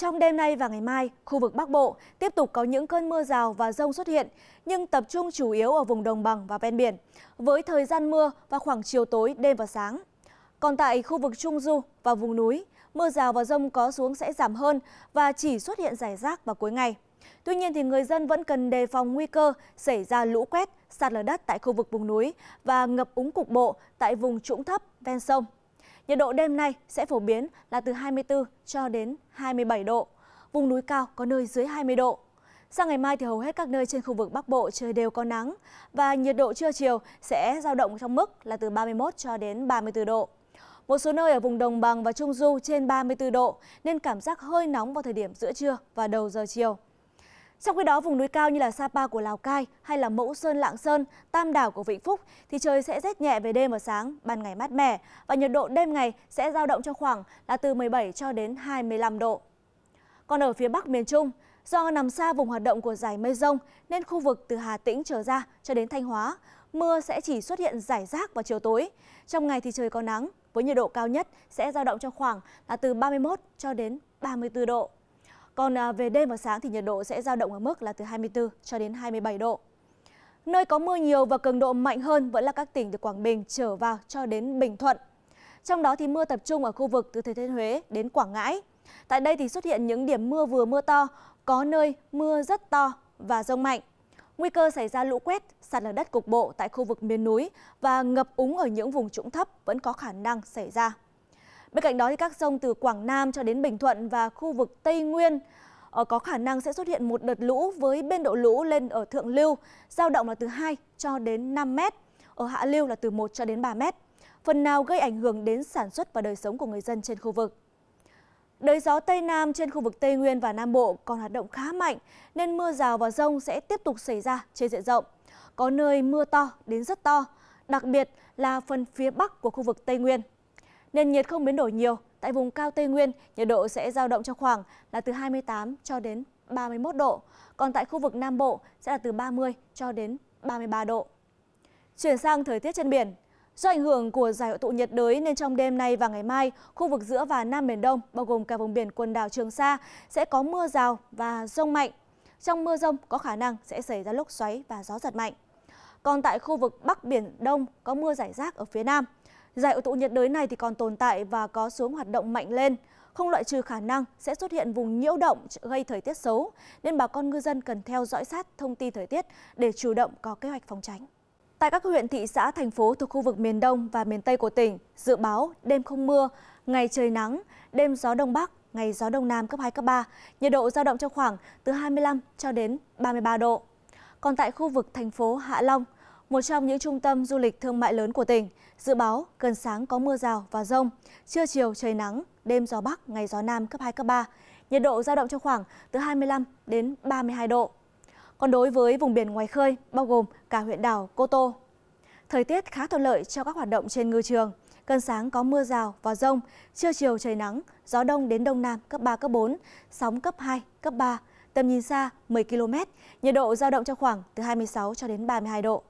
Trong đêm nay và ngày mai, khu vực Bắc Bộ tiếp tục có những cơn mưa rào và rông xuất hiện, nhưng tập trung chủ yếu ở vùng đồng bằng và ven biển, với thời gian mưa vào khoảng chiều tối, đêm và sáng. Còn tại khu vực Trung Du và vùng núi, mưa rào và rông có xuống sẽ giảm hơn và chỉ xuất hiện rải rác vào cuối ngày. Tuy nhiên, thì người dân vẫn cần đề phòng nguy cơ xảy ra lũ quét, sạt lở đất tại khu vực vùng núi và ngập úng cục bộ tại vùng trũng thấp, ven sông. Nhiệt độ đêm nay sẽ phổ biến là từ 24 cho đến 27 độ. Vùng núi cao có nơi dưới 20 độ. Sang ngày mai thì hầu hết các nơi trên khu vực Bắc Bộ trời đều có nắng và nhiệt độ trưa chiều sẽ dao động trong mức là từ 31 cho đến 34 độ. Một số nơi ở vùng đồng bằng và trung du trên 34 độ nên cảm giác hơi nóng vào thời điểm giữa trưa và đầu giờ chiều. Trong khi đó, vùng núi cao như là Sapa của Lào Cai hay là Mẫu Sơn Lạng Sơn, Tam Đảo của Vĩnh Phúc thì trời sẽ rét nhẹ về đêm và sáng, ban ngày mát mẻ và nhiệt độ đêm ngày sẽ dao động trong khoảng là từ 17 cho đến 25 độ. Còn ở phía Bắc miền Trung, do nằm xa vùng hoạt động của giải mây rông nên khu vực từ Hà Tĩnh trở ra cho đến Thanh Hóa, mưa sẽ chỉ xuất hiện rải rác vào chiều tối. Trong ngày thì trời có nắng với nhiệt độ cao nhất sẽ dao động trong khoảng là từ 31 cho đến 34 độ. Còn à, về đêm và sáng thì nhiệt độ sẽ dao động ở mức là từ 24 cho đến 27 độ. Nơi có mưa nhiều và cường độ mạnh hơn vẫn là các tỉnh từ Quảng Bình trở vào cho đến Bình Thuận. Trong đó thì mưa tập trung ở khu vực từ Thừa Thiên Huế đến Quảng Ngãi. Tại đây thì xuất hiện những điểm mưa vừa mưa to, có nơi mưa rất to và rông mạnh. Nguy cơ xảy ra lũ quét, sạt lở đất cục bộ tại khu vực miền núi và ngập úng ở những vùng trũng thấp vẫn có khả năng xảy ra. Bên cạnh đó thì các sông từ Quảng Nam cho đến Bình Thuận và khu vực Tây Nguyên ờ, có khả năng sẽ xuất hiện một đợt lũ với biên độ lũ lên ở thượng lưu, giao động là từ 2 cho đến 5 mét, ở hạ lưu là từ 1 cho đến 3 mét, phần nào gây ảnh hưởng đến sản xuất và đời sống của người dân trên khu vực. Đới gió Tây Nam trên khu vực Tây Nguyên và Nam Bộ còn hoạt động khá mạnh nên mưa rào và rông sẽ tiếp tục xảy ra trên diện rộng. Có nơi mưa to đến rất to, đặc biệt là phần phía bắc của khu vực Tây Nguyên. Nền nhiệt không biến đổi nhiều, tại vùng cao Tây Nguyên, nhiệt độ sẽ giao động trong khoảng là từ 28 cho đến 31 độ, còn tại khu vực Nam Bộ sẽ là từ 30 cho đến 33 độ. Chuyển sang thời tiết trên biển, Do ảnh hưởng của giải hội tụ nhiệt đới nên trong đêm nay và ngày mai, khu vực giữa và Nam Biển Đông, bao gồm cả vùng biển quần đảo Trường Sa, sẽ có mưa rào và rông mạnh. Trong mưa rông có khả năng sẽ xảy ra lốc xoáy và gió giật mạnh. Còn tại khu vực Bắc Biển Đông có mưa rải rác ở phía Nam giải hội tụ nhiệt đới này thì còn tồn tại và có xuống hoạt động mạnh lên. Không loại trừ khả năng sẽ xuất hiện vùng nhiễu động gây thời tiết xấu, nên bà con ngư dân cần theo dõi sát thông tin thời tiết để chủ động có kế hoạch phòng tránh. Tại các huyện, thị xã, thành phố thuộc khu vực miền Đông và miền Tây của tỉnh, dự báo đêm không mưa, ngày trời nắng, đêm gió Đông Bắc, ngày gió Đông Nam cấp 2, cấp 3, nhiệt độ giao động trong khoảng từ 25 cho đến 33 độ. Còn tại khu vực thành phố Hạ Long, một trong những trung tâm du lịch thương mại lớn của tỉnh. Dự báo gần sáng có mưa rào và rông, trưa chiều trời nắng, đêm gió Bắc, ngày gió Nam cấp 2, cấp 3. Nhiệt độ giao động trong khoảng từ 25 đến 32 độ. Còn đối với vùng biển ngoài khơi, bao gồm cả huyện đảo Cô Tô, thời tiết khá thuận lợi cho các hoạt động trên ngư trường. Cơn sáng có mưa rào và rông, trưa chiều trời nắng, gió đông đến đông nam cấp 3, cấp 4, sóng cấp 2, cấp 3, tầm nhìn xa 10 km, nhiệt độ giao động trong khoảng từ 26 cho đến 32 độ.